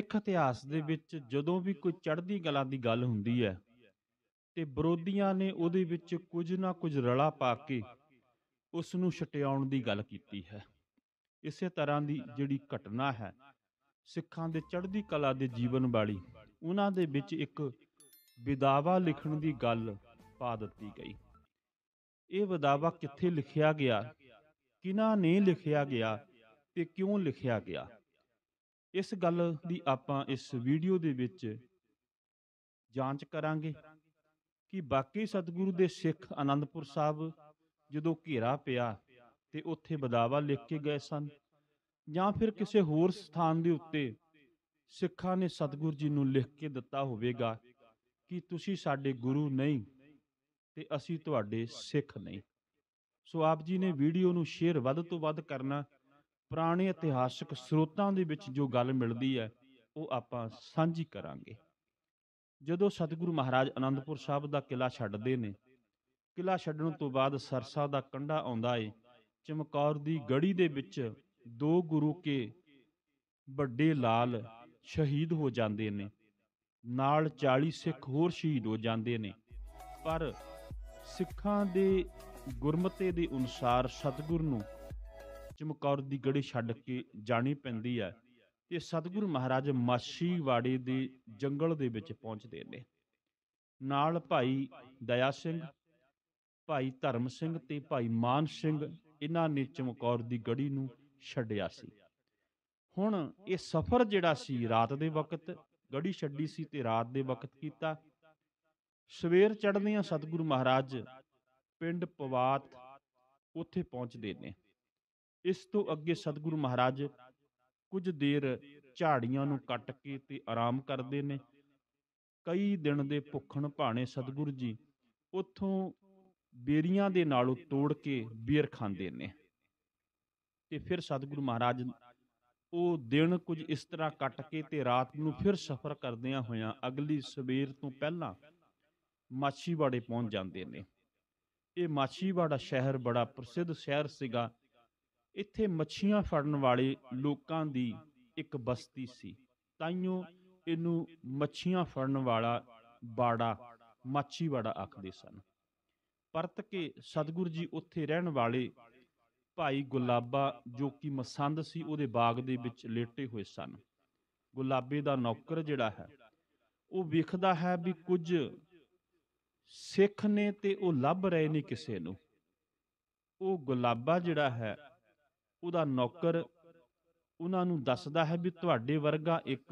ਸਿੱਖ ਇਤਿਹਾਸ ਦੇ ਵਿੱਚ ਜਦੋਂ ਵੀ ਕੋਈ ਚੜ੍ਹਦੀ ਕਲਾ ਦੀ ਗੱਲ ਹੁੰਦੀ ਹੈ ਤੇ ਵਿਰੋਧੀਆਂ ਨੇ ਉਹਦੇ ਵਿੱਚ ਕੁਝ ਨਾ ਕੁਝ ਰਲਾ ਪਾ ਕੇ ਉਸ ਨੂੰ ਛਟਿਆਉਣ ਦੀ ਗੱਲ ਕੀਤੀ ਹੈ ਇਸੇ ਤਰ੍ਹਾਂ ਦੀ ਜਿਹੜੀ ਘਟਨਾ ਹੈ ਸਿੱਖਾਂ ਦੇ ਚੜ੍ਹਦੀ ਕਲਾ ਦੇ ਜੀਵਨ ਵਾਲੀ ਉਹਨਾਂ ਦੇ ਵਿੱਚ ਇੱਕ ਵਿਦਾਵਾ ਲਿਖਣ ਦੀ ਗੱਲ ਪਾ ਦਿੱਤੀ ਗਈ ਇਹ ਵਿਦਾਵਾ ਕਿੱਥੇ ਲਿਖਿਆ ਗਿਆ ਕਿਨਾਂ ਨੇ ਲਿਖਿਆ ਗਿਆ ਤੇ ਕਿਉਂ ਲਿਖਿਆ ਗਿਆ ਇਸ ਗੱਲ ਦੀ ਆਪਾਂ ਇਸ ਵੀਡੀਓ ਦੇ ਵਿੱਚ ਜਾਂਚ ਕਰਾਂਗੇ ਕਿ ਬਾਕੀ ਸਤਿਗੁਰੂ ਦੇ ਸਿੱਖ ਆਨੰਦਪੁਰ ਸਾਹਿਬ ਜਦੋਂ ਘੇਰਾ ਪਿਆ ਤੇ ਉੱਥੇ ਬਦਾਵਾ ਲਿਖ ਕੇ ਗਏ ਸਨ ਜਾਂ ਫਿਰ ਕਿਸੇ ਹੋਰ ਸਥਾਨ ਦੇ ਉੱਤੇ ਸਿੱਖਾਂ ਨੇ ਸਤਿਗੁਰੂ ਜੀ ਨੂੰ ਲਿਖ ਕੇ ਦਿੱਤਾ ਹੋਵੇਗਾ ਕਿ ਤੁਸੀਂ ਸਾਡੇ ਗੁਰੂ ਨਹੀਂ ਤੇ ਅਸੀਂ ਤੁਹਾਡੇ ਸਿੱਖ ਨਹੀਂ ਸੋ ਆਪ ਜੀ ਨੇ ਵੀਡੀਓ ਨੂੰ ਸ਼ੇਅਰ ਵੱਧ ਤੋਂ ਵੱਧ ਕਰਨਾ ਪੁਰਾਣੇ ਇਤਿਹਾਸਿਕ ਸਰੋਤਾਂ ਦੇ ਵਿੱਚ ਜੋ ਗੱਲ ਮਿਲਦੀ ਹੈ ਉਹ ਆਪਾਂ ਸਾਂਝੀ ਕਰਾਂਗੇ ਜਦੋਂ ਸਤਿਗੁਰੂ ਮਹਾਰਾਜ ਆਨੰਦਪੁਰ ਸਾਹਿਬ ਦਾ ਕਿਲਾ ਛੱਡਦੇ ਨੇ ਕਿਲਾ ਛੱਡਣ ਤੋਂ ਬਾਅਦ ਸਰਸਾ ਦਾ ਕੰਡਾ ਆਉਂਦਾ ਏ ਚਮਕੌਰ ਦੀ ਗੜੀ ਦੇ ਵਿੱਚ ਦੋ ਗੁਰੂ ਕੇ ਵੱਡੇ ਲਾਲ ਸ਼ਹੀਦ ਹੋ ਜਾਂਦੇ ਨੇ ਨਾਲ 40 ਸਿੱਖ ਹੋਰ ਸ਼ਹੀਦ ਹੋ ਜਾਂਦੇ ਨੇ ਪਰ ਸਿੱਖਾਂ ਦੇ ਗੁਰਮਤੇ ਦੇ ਅਨੁਸਾਰ ਸਤਿਗੁਰ ਨੂੰ ਚਮਕੌਰ ਦੀ ਗੜੀ ਛੱਡ ਕੇ ਜਾਣੀ ਪੈਂਦੀ ਹੈ ਤੇ ਸਤਿਗੁਰੂ ਮਹਾਰਾਜ ਮਾਛੀਵਾੜੇ ਦੇ ਜੰਗਲ ਦੇ ਵਿੱਚ ਪਹੁੰਚਦੇ ਨੇ ਨਾਲ ਭਾਈ ਦਇਆ ਸਿੰਘ ਭਾਈ ਧਰਮ ਸਿੰਘ ਤੇ ਭਾਈ ਮਾਨ ਸਿੰਘ ਇਹਨਾਂ ਨੇ ਚਮਕੌਰ ਦੀ ਗੜੀ ਨੂੰ ਛੱਡਿਆ ਸੀ ਹੁਣ ਇਹ ਸਫ਼ਰ ਜਿਹੜਾ ਸੀ ਰਾਤ ਦੇ ਵਕਤ ਗੜੀ ਛੱਡੀ ਸੀ ਤੇ ਰਾਤ ਦੇ ਵਕਤ ਕੀਤਾ ਸਵੇਰ ਚੜ੍ਹਦਿਆਂ ਸਤਿਗੁਰੂ ਮਹਾਰਾਜ ਪਿੰਡ ਪਵਾਤ ਉੱਥੇ ਪਹੁੰਚਦੇ ਨੇ ਇਸ ਤੋਂ ਅੱਗੇ ਸਤਿਗੁਰੂ ਮਹਾਰਾਜ ਕੁਝ ਦੇਰ ਝਾੜੀਆਂ ਨੂੰ ਕੱਟ ਕੇ ਤੇ ਆਰਾਮ ਕਰਦੇ ਨੇ ਕਈ ਦਿਨ ਦੇ ਭੁੱਖਣ ਭਾਣੇ ਸਤਿਗੁਰੂ ਜੀ ਉਥੋਂ ਬੇਰੀਆਂ ਦੇ ਨਾਲੋਂ ਤੋੜ ਕੇ ਬੀਰ ਖਾਂਦੇ ਨੇ ਤੇ ਫਿਰ ਸਤਿਗੁਰੂ ਮਹਾਰਾਜ ਉਹ ਦਿਨ ਕੁਝ ਇਸ ਤਰ੍ਹਾਂ ਕੱਟ ਕੇ ਤੇ ਰਾਤ ਨੂੰ ਫਿਰ ਸਫ਼ਰ ਕਰਦਿਆਂ ਹੋਇਆਂ ਅਗਲੀ ਸਵੇਰ ਤੋਂ ਪਹਿਲਾਂ ਮਾਛੀਵਾੜੇ ਪਹੁੰਚ ਜਾਂਦੇ ਨੇ ਇਹ ਮਾਛੀਵਾੜਾ ਸ਼ਹਿਰ ਬੜਾ ਪ੍ਰਸਿੱਧ ਸ਼ਹਿਰ ਸੀਗਾ ਇੱਥੇ ਮੱਛੀਆਂ ਫੜਨ ਵਾਲੇ ਲੋਕਾਂ ਦੀ ਇੱਕ ਬਸਤੀ ਸੀ ਤਾਈਓ ਇਹਨੂੰ ਮੱਛੀਆਂ ਫੜਨ ਵਾਲਾ ਬਾੜਾ ਮਾਛੀ ਬਾੜਾ ਆਖਦੇ ਸਨ ਪਰਤ ਕੇ ਸਤਿਗੁਰ ਜੀ ਉੱਥੇ ਰਹਿਣ ਵਾਲੇ ਭਾਈ ਗੁਲਾਬਾ ਜੋ ਕਿ ਮਸੰਦ ਸੀ ਉਹਦੇ ਬਾਗ ਦੇ ਵਿੱਚ ਲੇਟੇ ਹੋਏ ਸਨ ਗੁਲਾਬੇ ਦਾ ਨੌਕਰ ਜਿਹੜਾ ਹੈ ਉਹ ਵੇਖਦਾ ਹੈ ਵੀ ਕੁਝ ਸਿੱਖ ਨੇ ਤੇ ਉਹ ਲੱਭ ਰਹੇ ਨੇ ਕਿਸੇ ਨੂੰ ਉਹ ਗੁਲਾਬਾ ਜਿਹੜਾ ਹੈ ਉਹਦਾ ਨੌਕਰ ਉਹਨਾਂ ਨੂੰ ਦੱਸਦਾ ਹੈ ਵੀ ਤੁਹਾਡੇ ਵਰਗਾ ਇੱਕ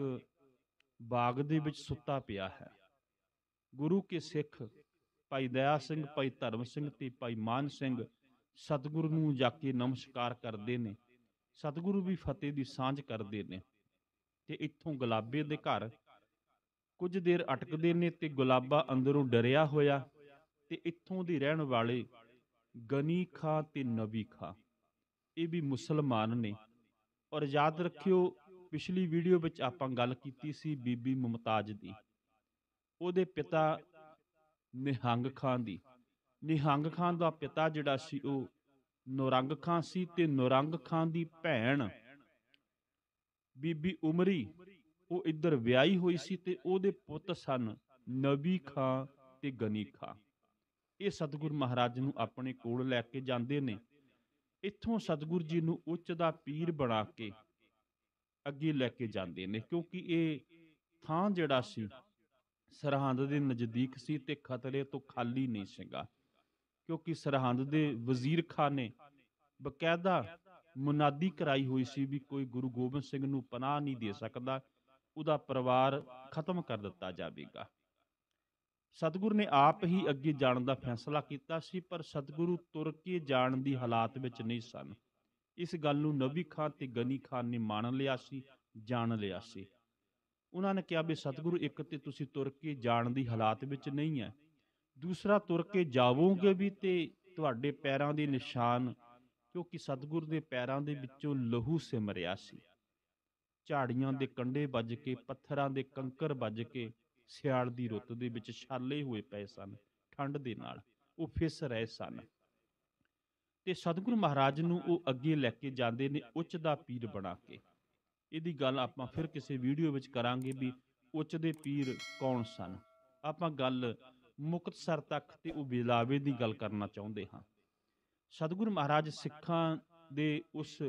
ਬਾਗ ਦੇ ਵਿੱਚ ਸੁੱਤਾ ਪਿਆ ਹੈ ਗੁਰੂ ਕੇ ਸਿੱਖ ਭਾਈ ਦਇਆ ਸਿੰਘ ਭਾਈ ਧਰਮ ਸਿੰਘ ਤੇ ਭਾਈ ਮਾਨ ਸਿੰਘ ਸਤਿਗੁਰੂ ਨੂੰ ਜਾ ਕੇ ਨਮਸਕਾਰ ਕਰਦੇ ਨੇ ਸਤਿਗੁਰੂ ਵੀ ਫਤਿਹ ਦੀ ਸਾਂਝ ਕਰਦੇ ਨੇ ਤੇ ਇੱਥੋਂ ਗੁਲਾਬੇ ਦੇ ਘਰ ਕੁਝ ਦੇਰ ਅਟਕਦੇ ਨੇ ਤੇ ਗੁਲਾਬਾ ਅੰਦਰੋਂ ਡਰਿਆ ਹੋਇਆ ਤੇ ਇੱਥੋਂ ਦੇ ਰਹਿਣ ਵਾਲੇ ਗਨੀ ਖਾਂ ਤੇ ਨਵੀ ਖਾਂ ਇਹ ਵੀ ਮੁਸਲਮਾਨ ਨੇ ਔਰ ਯਾਦ ਰੱਖਿਓ ਪਿਛਲੀ ਵੀਡੀਓ ਵਿੱਚ ਆਪਾਂ ਗੱਲ ਕੀਤੀ ਸੀ ਬੀਬੀ ਮਮਤਾਜ ਦੀ ਉਹਦੇ ਪਿਤਾ ਨਿਹੰਗ ਖਾਨ ਦੀ ਨਿਹੰਗ ਖਾਨ ਦਾ ਪਿਤਾ ਜਿਹੜਾ ਸੀ ਉਹ ਨੌਰੰਗ ਖਾਨ ਸੀ ਤੇ ਨੌਰੰਗ ਖਾਨ ਦੀ ਭੈਣ ਬੀਬੀ ਉਮਰੀ ਉਹ ਇੱਧਰ ਵਿਆਹੀ ਹੋਈ ਸੀ ਤੇ ਉਹਦੇ ਪੁੱਤ ਸਨ ਨਬੀ ਖਾਨ ਤੇ ਗਨੀ ਖਾਨ ਇਹ ਸਤਗੁਰ ਮਹਾਰਾਜ ਨੂੰ ਆਪਣੇ ਕੋਲ ਲੈ ਕੇ ਜਾਂਦੇ ਨੇ ਇੱਥੋਂ ਸਤਿਗੁਰ ਜੀ ਨੂੰ ਉੱਚ ਦਾ ਪੀਰ ਬਣਾ ਕੇ ਅੱਗੇ ਲੈ ਕੇ ਜਾਂਦੇ ਨੇ ਕਿਉਂਕਿ ਇਹ ਥਾਂ ਜਿਹੜਾ ਸੀ ਸਰਹੰਦ ਦੇ ਨਜ਼ਦੀਕ ਸੀ ਤੇ ਖਤਰੇ ਤੋਂ ਖਾਲੀ ਨਹੀਂ ਸੀਗਾ ਕਿਉਂਕਿ ਸਰਹੰਦ ਦੇ ਵਜ਼ੀਰ ਖਾਨ ਨੇ ਬਕਾਇਦਾ ਮੁਨਾਦੀ ਕਰਾਈ ਹੋਈ ਸੀ ਵੀ ਕੋਈ ਗੁਰੂ ਗੋਬਿੰਦ ਸਿੰਘ ਨੂੰ ਪਨਾਹ ਨਹੀਂ ਦੇ ਸਕਦਾ ਉਹਦਾ ਪਰਿਵਾਰ ਖਤਮ ਕਰ ਦਿੱਤਾ ਜਾਵੇਗਾ ਸਤਿਗੁਰ ਨੇ ਆਪ ਹੀ ਅੱਗੇ ਜਾਣ ਦਾ ਫੈਸਲਾ ਕੀਤਾ ਸੀ ਪਰ ਸਤਿਗੁਰੂ ਤੁਰ ਕੇ ਜਾਣ ਦੀ ਹਾਲਾਤ ਵਿੱਚ ਨਹੀਂ ਸਨ ਇਸ ਗੱਲ ਨੂੰ ਨਬੀ ਖਾਨ ਤੇ ਗਨੀ ਖਾਨ ਨੇ ਮੰਨ ਲਿਆ ਸੀ ਜਾਣ ਲਿਆ ਸੀ ਉਹਨਾਂ ਨੇ ਕਿਹਾ ਵੀ ਸਤਿਗੁਰੂ ਇੱਕ ਤੇ ਤੁਸੀਂ ਤੁਰ ਕੇ ਜਾਣ ਦੀ ਹਾਲਾਤ ਵਿੱਚ ਨਹੀਂ ਹੈ ਦੂਸਰਾ ਤੁਰ ਕੇ ਜਾਵੋਗੇ ਵੀ ਤੇ ਤੁਹਾਡੇ ਪੈਰਾਂ ਦੇ ਨਿਸ਼ਾਨ ਕਿਉਂਕਿ ਸਤਿਗੁਰ ਦੇ ਪੈਰਾਂ ਦੇ ਵਿੱਚੋਂ ਲਹੂ ਸਿਮਰਿਆ ਸੀ ਝਾੜੀਆਂ ਦੇ ਕੰਡੇ ਵੱਜ ਕੇ ਪੱਥਰਾਂ ਦੇ ਕੰਕਰ ਵੱਜ ਕੇ ਸਿਆਲ ਦੀ ਰੁੱਤ ਦੇ ਵਿੱਚ ਛਾਲੇ ਹੋਏ ਪਏ ਸਨ ਠੰਡ ਦੇ ਨਾਲ ਉਹ ਫਿਸ ਰਹੇ ਸਨ ਤੇ ਸਤਿਗੁਰੂ ਮਹਾਰਾਜ ਨੂੰ ਉਹ ਅੱਗੇ ਲੈ ਕੇ ਜਾਂਦੇ ਨੇ ਉੱਚ ਦਾ ਪੀਰ ਬਣਾ ਕੇ ਇਹਦੀ ਗੱਲ ਆਪਾਂ ਫਿਰ ਕਿਸੇ ਵੀਡੀਓ ਵਿੱਚ ਕਰਾਂਗੇ ਵੀ ਉੱਚ ਦੇ ਪੀਰ ਕੌਣ ਸਨ ਆਪਾਂ ਗੱਲ ਮੁਕਤਸਰ ਤੱਕ ਤੇ ਉਹ ਬਿਲਾਵੇ ਦੀ ਗੱਲ ਕਰਨਾ ਚਾਹੁੰਦੇ ਹਾਂ ਸਤਿਗੁਰੂ ਮਹਾਰਾਜ ਸਿੱਖਾਂ ਦੇ ਉਸ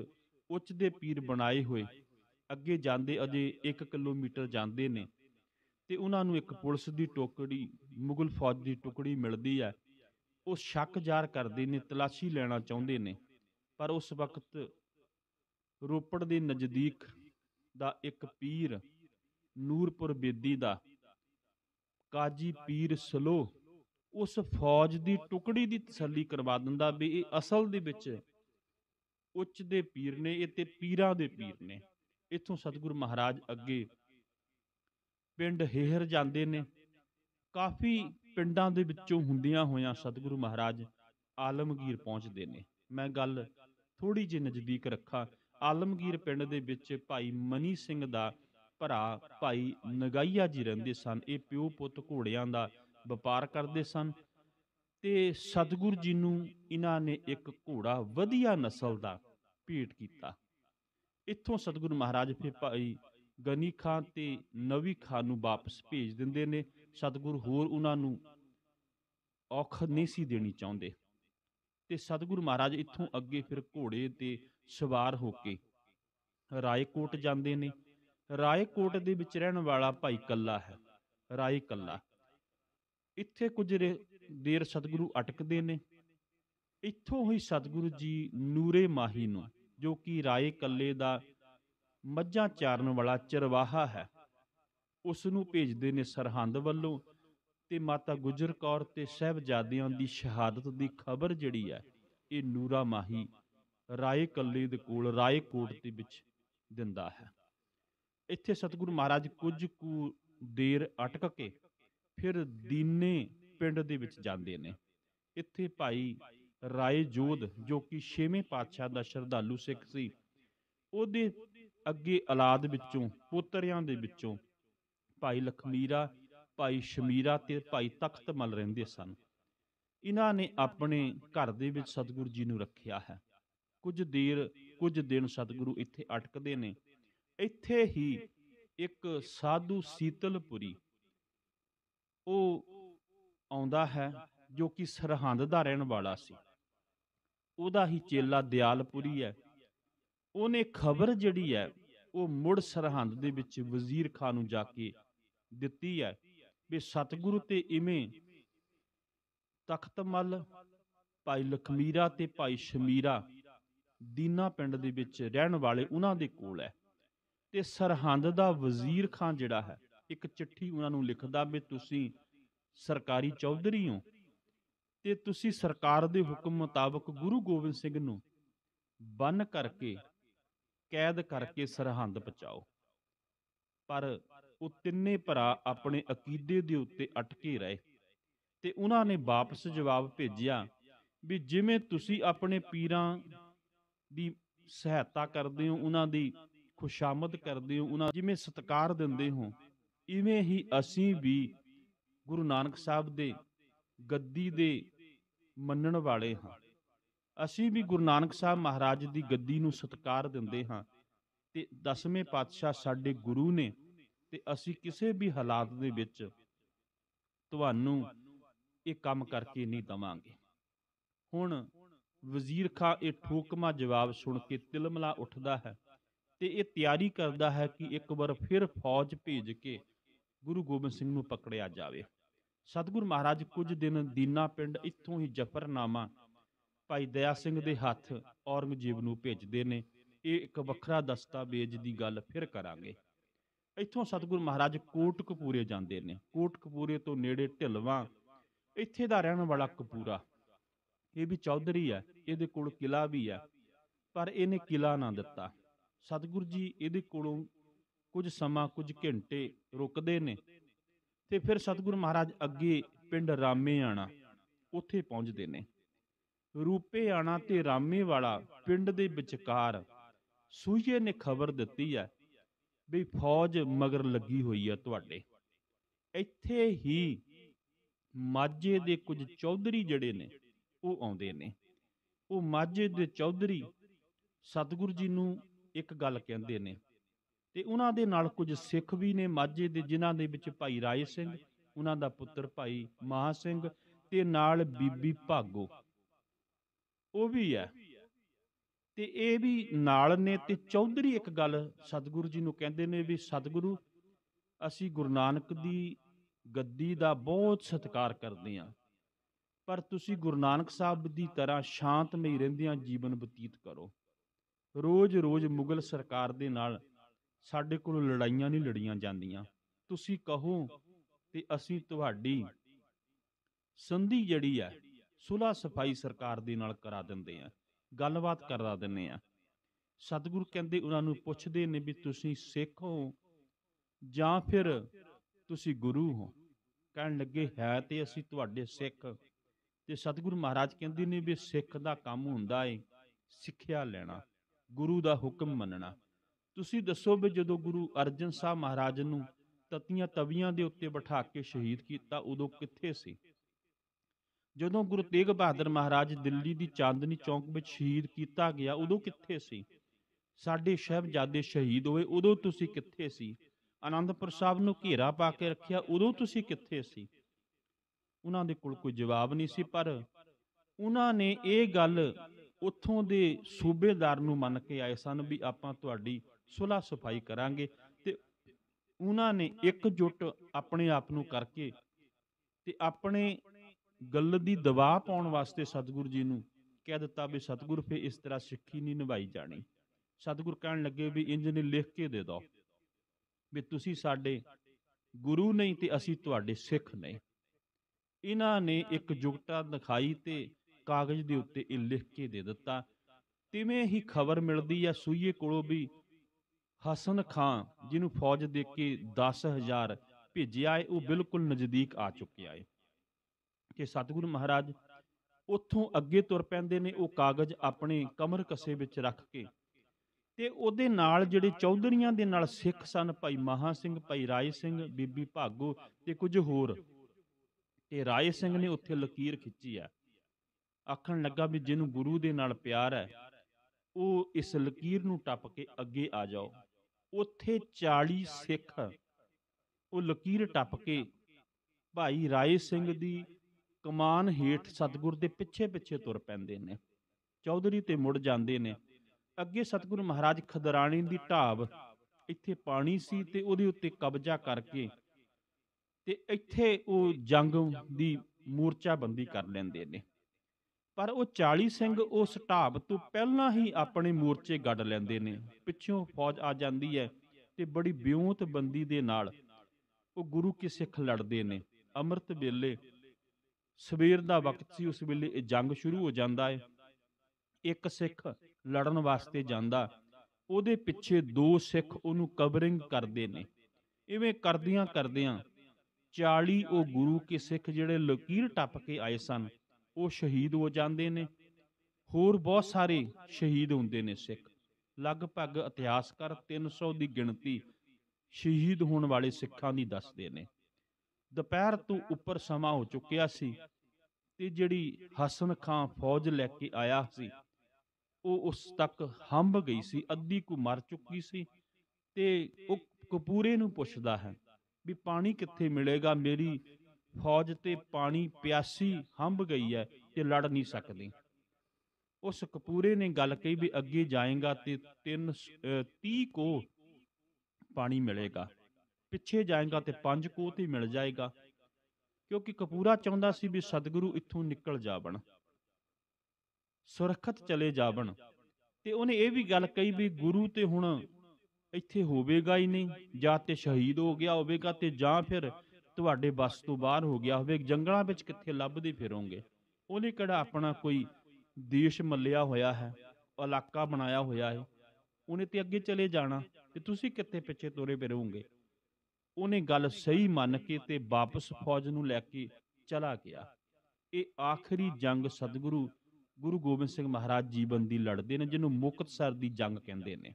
ਉੱਚ ਦੇ ਪੀਰ ਬਣਾਏ ਹੋਏ ਅੱਗੇ ਜਾਂਦੇ ਅਜੇ 1 ਕਿਲੋਮੀਟਰ ਜਾਂਦੇ ਨੇ ਤੇ ਉਹਨਾਂ ਨੂੰ ਇੱਕ ਪੁਲਿਸ ਦੀ ਟੋਕੜੀ ਮੁਗਲ ਫੌਜ ਦੀ ਟੁਕੜੀ ਮਿਲਦੀ ਹੈ ਉਹ ਸ਼ੱਕ ਜ਼ਾਰ ਕਰਦੇ ਨੇ ਤਲਾਸ਼ੀ ਲੈਣਾ ਚਾਹੁੰਦੇ ਨੇ ਪਰ ਉਸ ਵਕਤ ਰੋਪੜ ਦੇ ਨਜ਼ਦੀਕ ਦਾ ਇੱਕ ਪੀਰ ਨੂਰਪੁਰ ਬੇਦੀ ਦਾ ਕਾਜੀ ਪੀਰ ਸਲੋ ਉਸ ਫੌਜ ਦੀ ਟੁਕੜੀ ਦੀ ਤਸੱਲੀ ਕਰਵਾ ਦਿੰਦਾ ਵੀ ਇਹ ਅਸਲ ਦੇ ਵਿੱਚ ਉੱਚ ਦੇ ਪੀਰ ਨੇ ਇਹ ਤੇ ਪੀਰਾਂ ਦੇ ਪੀਰ ਨੇ ਇਥੋਂ ਸਤਿਗੁਰ ਮਹਾਰਾਜ ਅੱਗੇ ਪਿੰਡ ਹੇਹਰ ਜਾਂਦੇ ਨੇ ਕਾਫੀ ਪਿੰਡਾਂ ਦੇ ਵਿੱਚੋਂ ਹੁੰਦੀਆਂ ਹੋਇਆਂ ਸਤਿਗੁਰੂ ਮਹਾਰਾਜ ਆਲਮਗੀਰ ਪਹੁੰਚਦੇ ਨੇ ਮੈਂ ਗੱਲ ਥੋੜੀ ਜਿਹੀ ਨਜ਼ਦੀਕ ਰੱਖਾਂ ਆਲਮਗੀਰ ਪਿੰਡ ਦੇ ਵਿੱਚ ਭਾਈ ਮਨੀ ਸਿੰਘ ਦਾ ਭਰਾ ਭਾਈ ਨਗਾਈਆ ਜੀ ਰਹਿੰਦੇ ਸਨ ਇਹ ਪਿਓ ਪੁੱਤ ਘੋੜਿਆਂ ਦਾ ਵਪਾਰ ਕਰਦੇ ਸਨ ਤੇ ਸਤਿਗੁਰ ਜੀ ਨੂੰ ਇਹਨਾਂ ਨੇ ਇੱਕ ਘੋੜਾ ਵਧੀਆ ਨਸਲ ਦਾ ਭੇਟ ਕੀਤਾ ਇੱਥੋਂ ਸਤਿਗੁਰ ਮਹਾਰਾਜ ਫਿਰ ਭਾਈ ਗਨੀ ਖਾਂ ਤੇ ਨਵੀ ਖਾਂ ਨੂੰ ਵਾਪਸ ਭੇਜ ਦਿੰਦੇ ਨੇ ਸਤਗੁਰ ਹੋਰ ਉਹਨਾਂ ਨੂੰ ਔਖ ਨਹੀਂ ਸੀ ਦੇਣੀ ਚਾਹੁੰਦੇ ਤੇ ਸਤਗੁਰ ਮਹਾਰਾਜ ਇੱਥੋਂ ਅੱਗੇ ਫਿਰ ਘੋੜੇ ਤੇ ਸਵਾਰ ਹੋ ਕੇ ਰਾਏਕੋਟ ਜਾਂਦੇ ਨੇ ਰਾਏਕੋਟ ਦੇ ਵਿੱਚ ਰਹਿਣ ਵਾਲਾ ਭਾਈ ਕੱਲਾ ਹੈ ਰਾਏ ਕੱਲਾ ਇੱਥੇ ਕੁਝ ਦੇਰ ਸਤਗੁਰੂ ਅਟਕਦੇ ਨੇ ਇੱਥੋਂ ਹੀ ਸਤਗੁਰੂ ਜੀ ਨੂਰੇ ਮਾਹੀ ਨੂੰ ਜੋ ਕਿ ਰਾਏ ਕੱਲੇ ਦਾ ਮੱਝਾਂ ਚਾਰਨ ਵਾਲਾ ਚਰਵਾਹਾ ਹੈ ਉਸ ਨੂੰ ਭੇਜਦੇ ਨੇ ਸਰਹੰਦ ਵੱਲੋਂ ਤੇ ਮਾਤਾ ਗੁਜਰ ਕੌਰ ਤੇ ਸਹਿਬਜ਼ਾਦਿਆਂ ਦੀ ਸ਼ਹਾਦਤ ਦੀ ਖਬਰ ਜਿਹੜੀ ਹੈ ਇਹ ਨੂਰਾ ਮਾਹੀ ਰਾਏ ਕੱਲੀ ਦੇ ਕੋਲ ਰਾਏ ਕੋਟ ਦੇ ਵਿੱਚ ਦਿੰਦਾ ਹੈ ਇੱਥੇ ਸਤਿਗੁਰੂ ਮਹਾਰਾਜ ਕੁਝ ਕੁ ਦੇਰ ਅਟਕ ਕੇ ਫਿਰ ਦੀਨੇ ਪਿੰਡ ਦੇ ਵਿੱਚ ਜਾਂਦੇ ਨੇ ਇੱਥੇ ਭਾਈ ਰਾਏ ਜੋਧ ਜੋ ਕਿ ਛੇਵੇਂ ਪਾਤਸ਼ਾਹ ਦਾ ਸ਼ਰਧਾਲੂ ਸਿੱਖ ਸੀ ਉਹਦੇ ਅੱਗੇ ਔਲਾਦ ਵਿੱਚੋਂ ਪੁੱਤਰਿਆਂ ਦੇ ਵਿੱਚੋਂ ਭਾਈ ਲਖਮੀਰਾ ਭਾਈ ਸ਼ਮੀਰਾ ਤੇ ਭਾਈ ਤਖਤ ਮਲ ਰਹਿੰਦੇ ਸਨ ਇਹਨਾਂ ਨੇ ਆਪਣੇ ਘਰ ਦੇ ਵਿੱਚ ਸਤਿਗੁਰੂ ਜੀ ਨੂੰ ਰੱਖਿਆ ਹੈ ਕੁਝ ਦੇਰ ਕੁਝ ਦਿਨ ਸਤਿਗੁਰੂ ਇੱਥੇ ਅਟਕਦੇ ਨੇ ਇੱਥੇ ਹੀ ਇੱਕ ਸਾਧੂ ਸੀਤਲਪੁਰੀ ਉਹ ਆਉਂਦਾ ਹੈ ਜੋ ਕਿ ਸਰਹੰਦ ਦਾ ਰਹਿਣ ਵਾਲਾ ਸੀ ਉਹਦਾ ਹੀ ਚੇਲਾ ਦਿਆਲਪੁਰੀ ਹੈ ਉਹਨੇ ਖਬਰ ਜਿਹੜੀ ਹੈ ਉਹ ਮੁੜ ਸਰਹੰਦ ਦੇ ਵਿੱਚ ਵਜ਼ੀਰ ਖਾਨ ਨੂੰ ਜਾ ਕੇ ਦਿੱਤੀ ਹੈ ਵੀ ਸਤਿਗੁਰੂ ਤੇ ਇਵੇਂ ਤਖਤ ਮੱਲ ਭਾਈ ਲਖਮੀਰਾ ਤੇ ਭਾਈ ਸ਼ਮੀਰਾ ਦੀਨਾ ਪਿੰਡ ਦੇ ਵਿੱਚ ਰਹਿਣ ਵਾਲੇ ਉਹਨਾਂ ਦੇ ਕੋਲ ਹੈ ਤੇ ਸਰਹੰਦ ਦਾ ਵਜ਼ੀਰ ਖਾਨ ਜਿਹੜਾ ਹੈ ਇੱਕ ਚਿੱਠੀ ਉਹਨਾਂ ਨੂੰ ਲਿਖਦਾ ਵੀ ਤੁਸੀਂ ਸਰਕਾਰੀ ਚੌਧਰੀ ਹੋ ਤੇ ਤੁਸੀਂ ਸਰਕਾਰ ਦੇ ਹੁਕਮ ਮੁਤਾਬਕ ਗੁਰੂ ਗੋਬਿੰਦ ਸਿੰਘ ਨੂੰ ਬੰਨ ਕਰਕੇ ਕੈਦ ਕਰਕੇ ਸਰਹੰਦ ਪਚਾਓ ਪਰ ਉਹ ਤਿੰਨੇ ਭਰਾ ਆਪਣੇ ਅਕੀਦੇ ਦੇ ਉੱਤੇ ਅਟਕੇ ਰਹੇ ਤੇ ਉਹਨਾਂ ਨੇ ਵਾਪਸ ਜਵਾਬ ਭੇਜਿਆ ਵੀ ਜਿਵੇਂ ਤੁਸੀਂ ਆਪਣੇ ਪੀਰਾਂ ਦੀ ਸਹਾਇਤਾ ਕਰਦੇ ਹੋ ਉਹਨਾਂ ਦੀ ਖੁਸ਼ਾਮਦ ਕਰਦੇ ਹੋ ਉਹਨਾਂ ਜਿਵੇਂ ਸਤਕਾਰ ਦਿੰਦੇ ਹੋ ਇਵੇਂ ਹੀ ਅਸੀਂ ਵੀ ਗੁਰੂ ਨਾਨਕ ਸਾਹਿਬ ਦੇ ਗੱਦੀ ਦੇ ਮੰਨਣ ਵਾਲੇ ਹਾਂ ਅਸੀਂ ਵੀ ਗੁਰੂ ਨਾਨਕ ਸਾਹਿਬ ਮਹਾਰਾਜ ਦੀ ਗੱਦੀ ਨੂੰ ਸਤਿਕਾਰ ਦਿੰਦੇ ਹਾਂ ਤੇ ਦਸਵੇਂ ਪਾਤਸ਼ਾਹ ਸਾਡੇ ਗੁਰੂ ਨੇ ਤੇ ਅਸੀਂ ਕਿਸੇ ਵੀ ਹਾਲਾਤ ਦੇ ਵਿੱਚ ਤੁਹਾਨੂੰ ਇਹ ਕੰਮ ਕਰਕੇ ਨਹੀਂ ਦਵਾਂਗੇ ਹੁਣ ਵਜ਼ੀਰ ਖਾਂ ਇਹ ਠੋਕਮਾ ਜਵਾਬ ਸੁਣ ਕੇ ਤਿਲਮਲਾ ਉੱਠਦਾ ਹੈ ਤੇ ਇਹ ਤਿਆਰੀ ਕਰਦਾ ਹੈ ਕਿ ਇੱਕ ਵਾਰ ਫਿਰ ਫੌਜ ਭੇਜ ਕੇ ਗੁਰੂ ਗੋਬਿੰਦ ਸਿੰਘ ਨੂੰ ਪਕੜਿਆ ਜਾਵੇ ਸਤਿਗੁਰ ਮਹਾਰਾਜ ਕੁਝ ਦਿਨ ਦੀਨਾ ਪਿੰਡ ਇੱਥੋਂ ਹੀ ਜਫਰਨਾਮਾ ਭਾਈ ਦਇਆ ਸਿੰਘ ਦੇ ਹੱਥ ਔਰੰਗਜ਼ੇਬ ਨੂੰ ਭੇਜਦੇ ਨੇ ਇਹ ਇੱਕ ਵੱਖਰਾ ਦਸਤਾਵੇਜ਼ ਦੀ ਗੱਲ ਫਿਰ ਕਰਾਂਗੇ ਇੱਥੋਂ ਸਤਿਗੁਰੂ ਮਹਾਰਾਜ ਕੋਟਕਪੂਰੇ ਜਾਂਦੇ ਨੇ ਕੋਟਕਪੂਰੇ ਤੋਂ ਨੇੜੇ ਢਿਲਵਾ ਇੱਥੇ ਦਾ ਰਹਿਣ ਵਾਲਾ ਕਪੂਰਾ ਇਹ ਵੀ ਚੌਧਰੀ ਹੈ ਇਹਦੇ ਕੋਲ ਕਿਲਾ ਵੀ ਹੈ ਪਰ ਇਹਨੇ ਕਿਲਾ ਨਾ ਦਿੱਤਾ ਸਤਿਗੁਰੂ ਜੀ ਇਹਦੇ ਕੋਲੋਂ ਕੁਝ ਸਮਾਂ ਕੁਝ ਘੰਟੇ ਰੁਕਦੇ ਨੇ ਤੇ ਫਿਰ ਸਤਿਗੁਰੂ ਮਹਾਰਾਜ ਅੱਗੇ ਪਿੰਡ ਰਾਮੇ ਆਣਾ ਉੱਥੇ ਪਹੁੰਚਦੇ ਨੇ ਰੂਪੇਆਣਾ ਤੇ ਰਾਮੇਵਾਲਾ ਪਿੰਡ ਦੇ ਵਿਚਕਾਰ ਸੂਈਏ ਨੇ ਖਬਰ ਦਿੱਤੀ ਹੈ ਵੀ ਫੌਜ ਮਗਰ ਲੱਗੀ ਹੋਈ ਹੈ ਤੁਹਾਡੇ ਇੱਥੇ ਹੀ ਮਾਝੇ ਦੇ ਕੁਝ ਚੌਧਰੀ ਜਿਹੜੇ ਨੇ ਉਹ ਆਉਂਦੇ ਨੇ ਉਹ ਮਾਝੇ ਦੇ ਚੌਧਰੀ ਸਤਿਗੁਰੂ ਜੀ ਨੂੰ ਇੱਕ ਗੱਲ ਕਹਿੰਦੇ ਨੇ ਤੇ ਉਹਨਾਂ ਦੇ ਨਾਲ ਕੁਝ ਸਿੱਖ ਵੀ ਨੇ ਮਾਝੇ ਦੇ ਜਿਨ੍ਹਾਂ ਦੇ ਵਿੱਚ ਭਾਈ ਰਾਏ ਸਿੰਘ ਉਹਨਾਂ ਦਾ ਪੁੱਤਰ ਭਾਈ ਮਹਾ ਸਿੰਘ ਤੇ ਨਾਲ ਬੀਬੀ ਭਾਗੋ ਉਹ ਵੀ ਹੈ ਤੇ ਇਹ ਵੀ ਨਾਲ ਨੇ ਤੇ ਚੌਧਰੀ ਇੱਕ ਗੱਲ ਸਤਿਗੁਰੂ ਜੀ ਨੂੰ ਕਹਿੰਦੇ ਨੇ ਵੀ ਸਤਿਗੁਰੂ ਅਸੀਂ ਗੁਰੂ ਨਾਨਕ ਦੀ ਗੱਦੀ ਦਾ ਬਹੁਤ ਸਤਿਕਾਰ ਕਰਦੇ ਹਾਂ ਪਰ ਤੁਸੀਂ ਗੁਰੂ ਨਾਨਕ ਸਾਹਿਬ ਦੀ ਤਰ੍ਹਾਂ ਸ਼ਾਂਤਮਈ ਰਹਿੰਦਿਆਂ ਜੀਵਨ ਬਤੀਤ ਕਰੋ ਰੋਜ਼-ਰੋਜ਼ ਮੁਗਲ ਸਰਕਾਰ ਦੇ ਨਾਲ ਸਾਡੇ ਕੋਲ ਲੜਾਈਆਂ ਨਹੀਂ ਲੜੀਆਂ ਜਾਂਦੀਆਂ ਤੁਸੀਂ ਕਹੋ ਤੇ ਅਸੀਂ ਤੁਹਾਡੀ ਸੰਧੀ ਜਿਹੜੀ ਹੈ ਸੁਲਾ ਸਫਾਈ ਸਰਕਾਰ ਦੇ ਨਾਲ ਕਰਾ ਦਿੰਦੇ ਆ ਗੱਲਬਾਤ ਕਰਾ ਦਿੰਨੇ ਆ ਸਤਿਗੁਰ ਕਹਿੰਦੇ ਉਹਨਾਂ ਨੂੰ ਪੁੱਛਦੇ ਨੇ ਵੀ ਤੁਸੀਂ ਸਿੱਖ ਹੋ ਜਾਂ ਫਿਰ ਤੁਸੀਂ ਗੁਰੂ ਹੋ ਕਹਿਣ ਲੱਗੇ ਹੈ ਤੇ ਅਸੀਂ ਤੁਹਾਡੇ ਸਿੱਖ ਤੇ ਸਤਿਗੁਰ ਮਹਾਰਾਜ ਕਹਿੰਦੇ ਨੇ ਵੀ ਸਿੱਖ ਦਾ ਕੰਮ ਹੁੰਦਾ ਏ ਸਿੱਖਿਆ ਲੈਣਾ ਗੁਰੂ ਦਾ ਹੁਕਮ ਮੰਨਣਾ ਤੁਸੀਂ ਦੱਸੋ ਵੀ ਜਦੋਂ ਗੁਰੂ ਅਰਜਨ ਸਾਹਿਬ ਮਹਾਰਾਜ ਨੂੰ ਤਤੀਆਂ ਤਵੀਆਂ ਦੇ ਉੱਤੇ ਬਿਠਾ ਕੇ ਸ਼ਹੀਦ ਕੀਤਾ ਉਦੋਂ ਕਿੱਥੇ ਸੀ ਜਦੋਂ ਗੁਰੂ ਤੇਗ ਬਹਾਦਰ ਮਹਾਰਾਜ ਦਿੱਲੀ ਦੀ ਚਾਂਦਨੀ ਚੌਂਕ ਵਿੱਚ ਸ਼ਹੀਦ ਕੀਤਾ ਗਿਆ ਉਦੋਂ ਕਿੱਥੇ ਸੀ ਸਾਡੇ ਸਹਿਬਜ਼ਾਦੇ ਸ਼ਹੀਦ ਹੋਏ ਉਦੋਂ ਤੁਸੀਂ ਕਿੱਥੇ ਸੀ ਆਨੰਦਪੁਰ ਸਾਹਿਬ ਨੂੰ ਘੇਰਾ ਪਾ ਕੇ ਰੱਖਿਆ ਉਦੋਂ ਤੁਸੀਂ ਕਿੱਥੇ ਸੀ ਉਹਨਾਂ ਦੇ ਕੋਲ ਕੋਈ ਜਵਾਬ ਨਹੀਂ ਸੀ ਪਰ ਉਹਨਾਂ ਨੇ ਇਹ ਗੱਲ ਉੱਥੋਂ ਦੇ ਸੂਬੇਦਾਰ ਨੂੰ ਮੰਨ ਕੇ ਆਏ ਸਨ ਵੀ ਆਪਾਂ ਤੁਹਾਡੀ ਸੁਲਾ ਸਫਾਈ ਕਰਾਂਗੇ ਤੇ ਉਹਨਾਂ ਨੇ ਇੱਕ ਜੁੱਟ ਆਪਣੇ ਆਪ ਨੂੰ ਕਰਕੇ ਤੇ ਆਪਣੇ ਗੱਲ ਦੀ ਦਵਾ ਪਾਉਣ ਵਾਸਤੇ ਸਤਿਗੁਰ ਜੀ ਨੂੰ ਕਹਿ ਦਿੱਤਾ ਵੀ ਸਤਿਗੁਰ ਫੇ ਇਸ ਤਰ੍ਹਾਂ ਸਿੱਖੀ ਨਹੀਂ ਨਿਭਾਈ ਜਾਣੀ ਸਤਿਗੁਰ ਕਹਿਣ ਲੱਗੇ ਵੀ ਇੰਜ ਨੇ ਲਿਖ ਕੇ ਦੇ ਦੋ ਵੀ ਤੁਸੀਂ ਸਾਡੇ ਗੁਰੂ ਨਹੀਂ ਤੇ ਅਸੀਂ ਤੁਹਾਡੇ ਸਿੱਖ ਨਹੀਂ ਇਹਨਾਂ ਨੇ ਇੱਕ ਜੁਗਟਾ ਦਿਖਾਈ ਤੇ ਕਾਗਜ਼ ਦੇ ਉੱਤੇ ਇਹ ਲਿਖ ਕੇ ਦੇ ਦਿੱਤਾ ਤਿਵੇਂ ਹੀ ਖਬਰ ਮਿਲਦੀ ਆ ਸੂਈਏ ਕੋਲੋਂ ਵੀ ਹਸਨ ਖਾਨ ਜਿਹਨੂੰ ਫੌਜ ਦੇ ਕੇ 10000 ਭੇਜਿਆ ਏ ਉਹ ਬਿਲਕੁਲ ਨਜ਼ਦੀਕ ਆ ਚੁੱਕਿਆ ਏ ਕਿ ਸਤਿਗੁਰੂ ਮਹਾਰਾਜ ਉੱਥੋਂ ਅੱਗੇ ਤੁਰ ਪੈਂਦੇ ਨੇ ਉਹ ਕਾਗਜ਼ ਆਪਣੇ ਕਮਰ ਕਸੇ ਵਿੱਚ ਰੱਖ ਕੇ ਤੇ ਉਹਦੇ ਨਾਲ ਜਿਹੜੇ ਚੌਧਰੀਆਂ ਦੇ ਨਾਲ ਸਿੱਖ ਸਨ ਭਾਈ ਮਹਾ ਸਿੰਘ ਭਾਈ ਰਾਏ ਸਿੰਘ ਬੀਬੀ ਭਾਗੋ ਤੇ ਕੁਝ ਹੋਰ ਤੇ ਰਾਏ ਸਿੰਘ ਨੇ ਉੱਥੇ ਲਕੀਰ ਖਿੱਚੀ ਆ ਆਖਣ ਲੱਗਾ ਵੀ ਜਿਹਨੂੰ ਗੁਰੂ ਦੇ ਨਾਲ ਪਿਆਰ ਹੈ ਉਹ ਇਸ ਲਕੀਰ ਨੂੰ ਟੱਪ ਕੇ ਅੱਗੇ ਆ ਜਾਓ ਉੱਥੇ 40 ਸਿੱਖ ਉਹ ਲਕੀਰ ਟੱਪ ਕੇ ਭਾਈ ਰਾਏ ਸਿੰਘ ਦੀ ਕਮਾਨ ਹੇਠ ਸਤਗੁਰ ਦੇ ਪਿੱਛੇ ਪਿੱਛੇ ਤੁਰ ਪੈਂਦੇ ਨੇ ਚੌਧਰੀ ਤੇ ਮੁੜ ਜਾਂਦੇ ਨੇ ਅੱਗੇ ਸਤਗੁਰ ਮਹਾਰਾਜ ਖਦਰਾਣੀ ਦੀ ਢਾਬ ਇੱਥੇ ਪਾਣੀ ਸੀ ਤੇ ਉਹਦੇ ਉੱਤੇ ਕਬਜ਼ਾ ਕਰਕੇ ਤੇ ਇੱਥੇ ਉਹ ਜੰਗ ਦੀ ਬੰਦੀ ਕਰ ਲੈਂਦੇ ਨੇ ਪਰ ਉਹ 40 ਸਿੰਘ ਉਸ ਢਾਬ ਤੋਂ ਪਹਿਲਾਂ ਹੀ ਆਪਣੇ ਮੋਰਚੇ ਗੱਡ ਲੈਂਦੇ ਨੇ ਪਿੱਛੋਂ ਫੌਜ ਆ ਜਾਂਦੀ ਹੈ ਤੇ ਬੜੀ ਬਿਉਂਤ ਬੰਦੀ ਦੇ ਨਾਲ ਉਹ ਗੁਰੂ ਕੀ ਸਿੱਖ ਲੜਦੇ ਨੇ ਅੰਮ੍ਰਿਤ ਵੇਲੇ ਸਵੇਰ ਦਾ ਵਕਤ ਸੀ ਉਸ ਵੇਲੇ ਇਹ ਜੰਗ ਸ਼ੁਰੂ ਹੋ ਜਾਂਦਾ ਹੈ ਇੱਕ ਸਿੱਖ ਲੜਨ ਵਾਸਤੇ ਜਾਂਦਾ ਉਹਦੇ ਪਿੱਛੇ ਦੋ ਸਿੱਖ ਉਹਨੂੰ ਕਵਰਿੰਗ ਕਰਦੇ ਨੇ ਇਵੇਂ ਕਰਦਿਆਂ ਕਰਦਿਆਂ 40 ਉਹ ਗੁਰੂ ਕੇ ਸਿੱਖ ਜਿਹੜੇ ਲਕੀਰ ਟੱਪ ਕੇ ਆਏ ਸਨ ਉਹ ਸ਼ਹੀਦ ਹੋ ਜਾਂਦੇ ਨੇ ਹੋਰ ਬਹੁਤ ਸਾਰੇ ਸ਼ਹੀਦ ਹੁੰਦੇ ਨੇ ਸਿੱਖ ਲਗਭਗ ਇਤਿਹਾਸਕਾਰ 300 ਦੀ ਗਿਣਤੀ ਸ਼ਹੀਦ ਹੋਣ ਵਾਲੇ ਸਿੱਖਾਂ ਦੀ ਦੱਸਦੇ ਨੇ ਦੁਪਹਿਰ ਤੋਂ ਉੱਪਰ ਸਮਾਂ ਹੋ ਚੁੱਕਿਆ ਸੀ ਤੇ ਜਿਹੜੀ ਹਸਨ ਖਾਂ ਫੌਜ ਲੈ ਕੇ ਆਇਆ ਸੀ ਉਹ ਉਸ ਤੱਕ ਹੰਬ ਗਈ ਸੀ ਅੱਧੀ ਕੁ ਮਰ ਚੁੱਕੀ ਸੀ ਤੇ ਉਹ ਕਪੂਰੇ ਨੂੰ ਪੁੱਛਦਾ ਹੈ ਵੀ ਪਾਣੀ ਕਿੱਥੇ ਮਿਲੇਗਾ ਮੇਰੀ ਫੌਜ ਤੇ ਪਾਣੀ ਪਿਆਸੀ ਹੰਬ ਗਈ ਹੈ ਤੇ ਲੜ ਨਹੀਂ ਸਕਦੀ ਉਸ ਕਪੂਰੇ ਨੇ ਗੱਲ ਕਹੀ ਵੀ ਅੱਗੇ ਜਾਏਗਾ ਤੇ 3 30 ਕੋ ਪਾਣੀ ਮਿਲੇਗਾ ਪਿੱਛੇ ਜਾਏਗਾ ਤੇ ਪੰਜ ਕੋਹ ਹੀ ਮਿਲ ਜਾਏਗਾ ਕਿਉਂਕਿ ਕਪੂਰਾ ਚਾਹੁੰਦਾ ਸੀ ਵੀ ਸਤਿਗੁਰੂ ਇੱਥੋਂ ਨਿਕਲ ਜਾਵਣ ਸੁਰੱਖਤ ਚਲੇ ਜਾਵਣ ਤੇ ਉਹਨੇ ਇਹ ਵੀ ਗੱਲ ਕਹੀ ਵੀ ਗੁਰੂ ਤੇ ਹੁਣ ਇੱਥੇ ਹੋਵੇਗਾ ਹੀ ਨਹੀਂ ਜਾਂ ਤੇ ਸ਼ਹੀਦ ਹੋ ਗਿਆ ਹੋਵੇਗਾ ਤੇ ਜਾਂ ਫਿਰ ਤੁਹਾਡੇ ਬਸ ਤੋਂ ਬਾਹਰ ਹੋ ਗਿਆ ਹੋਵੇ ਜੰਗਲਾਂ ਵਿੱਚ ਕਿੱਥੇ ਲੱਭਦੇ ਫਿਰੋਗੇ ਉਹਨੇ ਕਿਹੜਾ ਆਪਣਾ ਕੋਈ ਦੇਸ਼ ਮੱਲਿਆ ਹੋਇਆ ਹੈ ਇਲਾਕਾ ਬਣਾਇਆ ਹੋਇਆ ਹੈ ਉਹਨੇ ਤੇ ਅੱਗੇ ਚਲੇ ਜਾਣਾ ਤੇ ਤੁਸੀਂ ਕਿੱਥੇ ਪਿੱਛੇ ਤੋਰੇ ਫਿਰੋਗੇ ਉਹਨੇ ਗੱਲ ਸਹੀ ਮੰਨ ਕੇ ਤੇ ਵਾਪਸ ਫੌਜ ਨੂੰ ਲੈ ਕੇ ਚਲਾ ਗਿਆ ਇਹ ਆਖਰੀ ਜੰਗ ਸਤਿਗੁਰੂ ਗੁਰੂ ਗੋਬਿੰਦ ਸਿੰਘ ਮਹਾਰਾਜ ਜੀਵਨ ਦੀ ਲੜਦੇ ਨੇ ਜਿਹਨੂੰ ਮੁਕਤਸਰ ਦੀ ਜੰਗ ਕਹਿੰਦੇ ਨੇ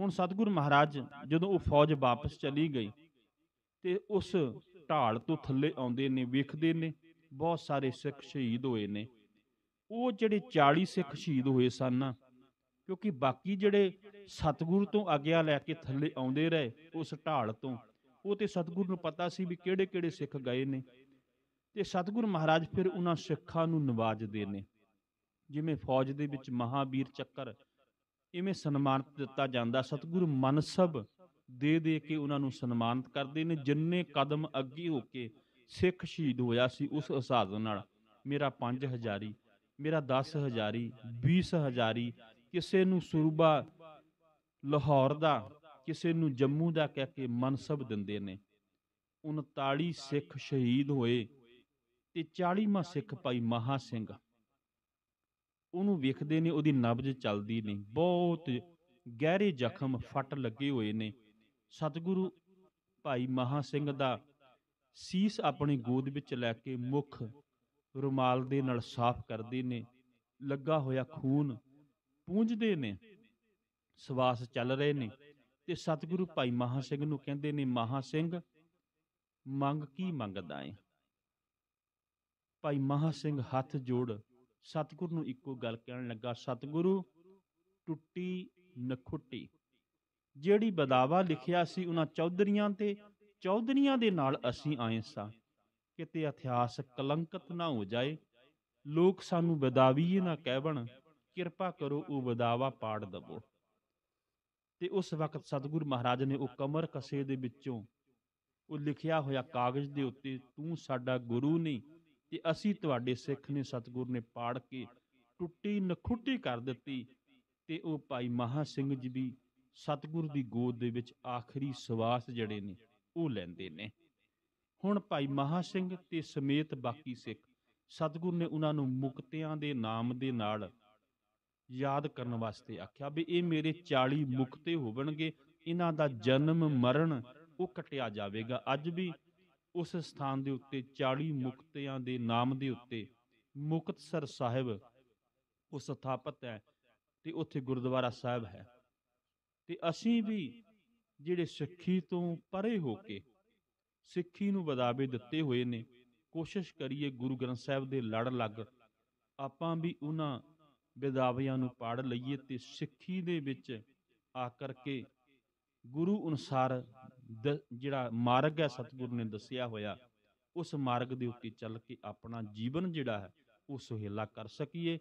ਹੁਣ ਸਤਿਗੁਰ ਮਹਾਰਾਜ ਜਦੋਂ ਉਹ ਫੌਜ ਵਾਪਸ ਚਲੀ ਗਈ ਤੇ ਉਸ ਢਾਲ ਤੋਂ ਥੱਲੇ ਆਉਂਦੇ ਨੇ ਵੇਖਦੇ ਨੇ ਬਹੁਤ ਸਾਰੇ ਸਿੱਖ ਸ਼ਹੀਦ ਹੋਏ ਨੇ ਉਹ ਜਿਹੜੇ 40 ਸਿੱਖ ਸ਼ਹੀਦ ਹੋਏ ਸਨ ਨਾ ਕਿਉਂਕਿ ਬਾਕੀ ਜਿਹੜੇ ਸਤਗੁਰੂ ਤੋਂ ਆਗਿਆ ਲੈ ਕੇ ਥੱਲੇ ਆਉਂਦੇ ਰਹੇ ਉਸ ਢਾਲ ਤੋਂ ਉਹ ਤੇ ਸਤਗੁਰੂ ਨੂੰ ਪਤਾ ਸੀ ਵੀ ਕਿਹੜੇ ਕਿਹੜੇ ਸਿੱਖ ਗਏ ਨੇ ਤੇ ਸਤਗੁਰ ਮਹਾਰਾਜ ਫਿਰ ਉਹਨਾਂ ਸਿੱਖਾਂ ਨੂੰ ਨਵਾਜਦੇ ਨੇ ਜਿਵੇਂ ਫੌਜ ਦੇ ਵਿੱਚ ਮਹਾਵੀਰ ਚੱਕਰ ਇਵੇਂ ਸਨਮਾਨਿਤ ਦਿੱਤਾ ਜਾਂਦਾ ਸਤਗੁਰ ਮਨਸਬ ਦੇ ਦੇ ਕੇ ਉਹਨਾਂ ਨੂੰ ਸਨਮਾਨਿਤ ਕਰਦੇ ਨੇ ਜਿੰਨੇ ਕਦਮ ਅੱਗੇ ਹੋ ਕੇ ਸਿੱਖ ਸ਼ਹੀਦ ਹੋਇਆ ਸੀ ਉਸ ਅਸਾਦ ਨਾਲ ਮੇਰਾ 5000 ਮੇਰਾ 10000 20000 ਕਿਸੇ ਨੂੰ ਸੂਰਬਾ ਲਾਹੌਰ ਦਾ ਕਿਸੇ ਨੂੰ ਜੰਮੂ ਦਾ ਕਹਿ ਕੇ ਮਨਸਬ ਦਿੰਦੇ ਨੇ 39 ਸਿੱਖ ਸ਼ਹੀਦ ਹੋਏ ਤੇ 40ਵਾਂ ਸਿੱਖ ਭਾਈ ਮਹਾ ਸਿੰਘ ਉਹਨੂੰ ਵੇਖਦੇ ਨੇ ਉਹਦੀ ਨਬਜ ਚੱਲਦੀ ਨਹੀਂ ਬਹੁਤ ਗਹਿਰੇ ਜ਼ਖਮ ਫਟ ਲੱਗੇ ਹੋਏ ਨੇ ਸਤਿਗੁਰੂ ਭਾਈ ਮਹਾ ਸਿੰਘ ਦਾ ਸੀਸ ਆਪਣੀ ਗੋਦ ਵਿੱਚ ਲੈ ਕੇ ਮੁਖ ਰੁਮਾਲ ਦੇ ਨਾਲ ਸਾਫ਼ ਕਰਦੇ ਨੇ ਲੱਗਾ ਹੋਇਆ ਖੂਨ ਪੂੰਝਦੇ ਨੇ ਸਵਾਸ ਚੱਲ ਰਹੇ ਨੇ ਤੇ ਸਤਿਗੁਰੂ ਭਾਈ ਮਹਾ ਸਿੰਘ ਨੂੰ ਕਹਿੰਦੇ ਨੇ ਮਹਾ ਸਿੰਘ ਮੰਗ ਕੀ ਮੰਗਦਾ ਏ ਭਾਈ ਮਹਾ ਸਿੰਘ ਹੱਥ ਜੋੜ ਸਤਿਗੁਰੂ ਨੂੰ ਇੱਕੋ ਗੱਲ ਕਹਿਣ ਲੱਗਾ ਸਤਿਗੁਰੂ ਟੁੱਟੀ ਨਖੁੱਟੀ ਜਿਹੜੀ ਬਦਾਵਾ ਲਿਖਿਆ ਸੀ ਉਹਨਾਂ ਚੌਧਰੀਆਂ ਤੇ ਚੌਧਰੀਆਂ ਦੇ ਨਾਲ ਅਸੀਂ ਆਏ ਸਾਂ ਕਿਤੇ ਇਤਿਹਾਸ ਕਲੰਕਤ ਨਾ ਹੋ ਜਾਏ ਲੋਕ ਸਾਨੂੰ ਬਦਾਵੀ ਇਹ ਨਾ ਕਹਿਵਣ ਕਿਰਪਾ ਕਰੋ ਉਹ ਵਦਾਵਾ ਪਾੜ ਦਵੋ ਤੇ ਉਸ ਵਕਤ ਸਤਗੁਰ ਮਹਾਰਾਜ ਨੇ ਉਹ ਕਮਰ ਕਸੇ ਦੇ ਵਿੱਚੋਂ ਉਹ ਲਿਖਿਆ ਹੋਇਆ ਕਾਗਜ਼ ਦੇ ਉੱਤੇ ਤੂੰ ਸਾਡਾ ਗੁਰੂ ਨਹੀਂ ਤੇ ਅਸੀਂ ਤੁਹਾਡੇ ਸਿੱਖ ਨੇ ਸਤਗੁਰ ਨੇ ਪਾੜ ਕੇ ਟੁੱਟੀ ਨਖੁੱਟੀ ਕਰ ਦਿੱਤੀ ਤੇ ਉਹ ਭਾਈ ਮਹਾ ਸਿੰਘ ਜੀ ਵੀ ਸਤਗੁਰ ਦੀ ਗੋਦ ਦੇ ਵਿੱਚ ਆਖਰੀ ਸਵਾਸ ਜੜੇ ਨੇ ਉਹ ਲੈਂਦੇ ਨੇ ਹੁਣ ਭਾਈ ਮਹਾ ਸਿੰਘ ਤੇ ਸਮੇਤ ਬਾਕੀ ਸਿੱਖ ਸਤਗੁਰ ਨੇ ਉਹਨਾਂ ਨੂੰ ਮੁਕਤਿਆਂ ਦੇ ਨਾਮ ਦੇ ਨਾਲ ਯਾਦ ਕਰਨ ਵਾਸਤੇ ਆਖਿਆ ਵੀ ਇਹ ਮੇਰੇ 40 ਮੁਕਤੇ ਹੋਣਗੇ ਇਹਨਾਂ ਦਾ ਜਨਮ ਮਰਨ ਉਹ ਕਟਿਆ ਜਾਵੇਗਾ ਅੱਜ ਵੀ ਉਸ ਸਥਾਨ ਦੇ ਉੱਤੇ 40 ਮੁਕਤਿਆਂ ਦੇ ਨਾਮ ਦੇ ਉੱਤੇ ਮੁਕਤਸਰ ਸਾਹਿਬ ਉਹ ਸਥਾਪਿਤ ਹੈ ਤੇ ਉੱਥੇ ਗੁਰਦੁਆਰਾ ਸਾਹਿਬ ਹੈ ਤੇ ਅਸੀਂ ਵੀ ਜਿਹੜੇ ਸਿੱਖੀ ਤੋਂ ਪਰੇ ਹੋ ਕੇ ਸਿੱਖੀ ਨੂੰ ਬਦਾਵੇ ਦਿੱਤੇ ਹੋਏ ਨੇ ਕੋਸ਼ਿਸ਼ ਕਰੀਏ ਗੁਰੂ ਗ੍ਰੰਥ ਸਾਹਿਬ ਦੇ ਲੜ ਲੱਗ ਆਪਾਂ ਵੀ ਉਹਨਾਂ ਵਿਦਾਵਿਆਂ ਨੂੰ ਪਾੜ ਲਈਏ ਤੇ ਸਿੱਖੀ ਦੇ ਵਿੱਚ ਆ ਕਰਕੇ ਗੁਰੂ ਅਨੁਸਾਰ ਜਿਹੜਾ ਮਾਰਗ ਹੈ ਸਤਿਗੁਰੂ ਨੇ ਦੱਸਿਆ ਹੋਇਆ ਉਸ ਮਾਰਗ ਦੇ ਉੱਤੇ ਚੱਲ ਕੇ ਆਪਣਾ ਜੀਵਨ ਜਿਹੜਾ ਹੈ ਉਹ ਸੁਹੇਲਾ ਕਰ ਸਕੀਏ